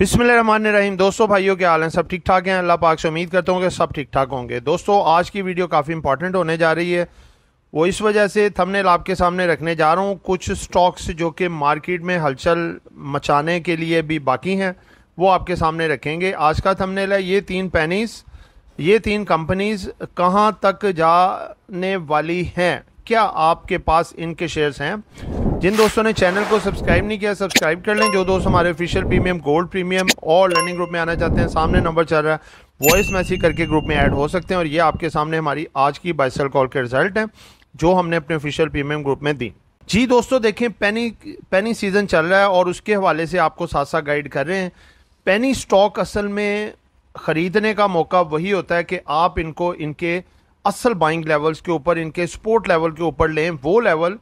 बिसमीम दोस्तों भाइयों के हाल हैं सब ठीक ठाक हैं अल्लाह पाक से उम्मीद करता हूँ कि सब ठीक ठाक होंगे दोस्तों आज की वीडियो काफ़ी इंपॉर्टेंट होने जा रही है वो इस वजह से थंबनेल आपके सामने रखने जा रहा हूँ कुछ स्टॉक्स जो कि मार्केट में हलचल मचाने के लिए भी बाकी हैं वो आपके सामने रखेंगे आज का थंबनेल है ये तीन पैनीस ये तीन कंपनीज कहाँ तक जाने वाली हैं क्या आपके पास इनके शेयर्स हैं जिन दोस्तों ने चैनल को सब्सक्राइब नहीं किया सब्सक्राइब कर लें जो दोस्त हमारे ऑफिशियल प्रीमियम गोल्ड प्रीमियम और लर्निंग ग्रुप में आना चाहते हैं सामने नंबर चल रहा है वॉइस मैसेज करके ग्रुप में ऐड हो सकते हैं और ये आपके सामने हमारी आज की बाइसल कॉल के रिजल्ट हैं जो हमने अपने ऑफिशियल प्रीमियम ग्रुप में दी जी दोस्तों देखें पेनी पेनी सीजन चल रहा है और उसके हवाले से आपको साथ साथ गाइड कर रहे हैं पेनी स्टॉक असल में ख़रीदने का मौका वही होता है कि आप इनको इनके असल बाइंग लेवल्स के ऊपर इनके स्पोर्ट लेवल के ऊपर लें वो लेवल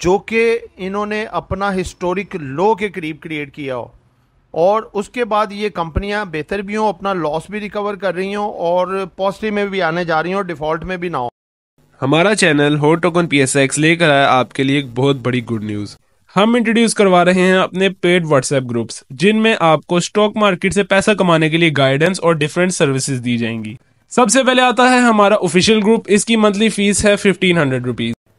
जो कि इन्होंने अपना हिस्टोरिक लो के करीब क्रिएट किया हो और उसके बाद ये कंपनियां बेहतर भी हों अपना लॉस भी रिकवर कर रही हों और पॉजिटिव में भी आने जा रही हों डिफ़ॉल्ट में भी ना हो हमारा चैनल हो टोकन पी एस एक्स लेकर आया आपके लिए एक बहुत बड़ी गुड न्यूज़ हम इंट्रोड्यूस करवा रहे हैं अपने पेड व्हाट्सएप ग्रुप्स जिनमें आपको स्टॉक मार्केट से पैसा कमाने के लिए गाइडेंस और डिफरेंट सर्विसेज दी जाएंगी सबसे पहले आता है हमारा ऑफिशियल ग्रुप इसकी मंथली फीस है फिफ्टीन हंड्रेड रुपीज़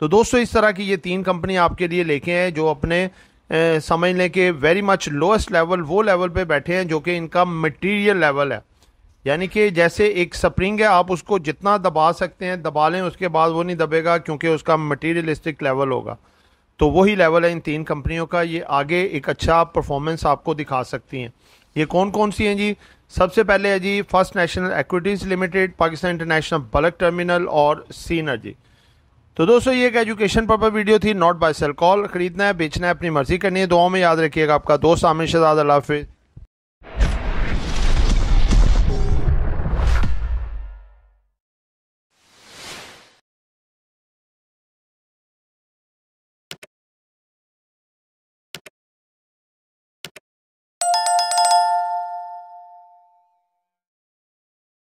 तो दोस्तों इस तरह की ये तीन कंपनी आपके लिए लेके हैं जो अपने समझ लें कि वेरी मच लोएस्ट लेवल वो लेवल पे बैठे हैं जो कि इनका मटेरियल लेवल है यानी कि जैसे एक स्प्रिंग है आप उसको जितना दबा सकते हैं दबा लें उसके बाद वो नहीं दबेगा क्योंकि उसका मटेरियलिस्टिक लेवल होगा तो वही लेवल है इन तीन कंपनियों का ये आगे एक अच्छा परफॉर्मेंस आपको दिखा सकती हैं ये कौन कौन सी हैं जी सबसे पहले है जी first national equities limited Pakistan international bulk terminal और सीनर्जी तो दोस्तों ये एक एजुकेशन पर वीडियो थी नॉट बाय सेल कॉल खरीदना है बेचना है अपनी मर्जी करनी है दुआओं में याद रखिएगा आपका दोस्त आमिर शहजाद अल्लाह हाफिज़